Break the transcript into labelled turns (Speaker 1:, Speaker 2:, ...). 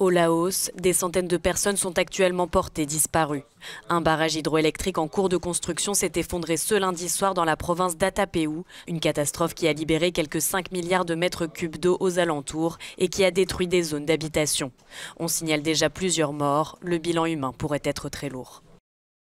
Speaker 1: Au Laos, des centaines de personnes sont actuellement portées disparues. Un barrage hydroélectrique en cours de construction s'est effondré ce lundi soir dans la province d'Atapéou, une catastrophe qui a libéré quelques 5 milliards de mètres cubes d'eau aux alentours et qui a détruit des zones d'habitation. On signale déjà plusieurs morts, le bilan humain pourrait être très lourd.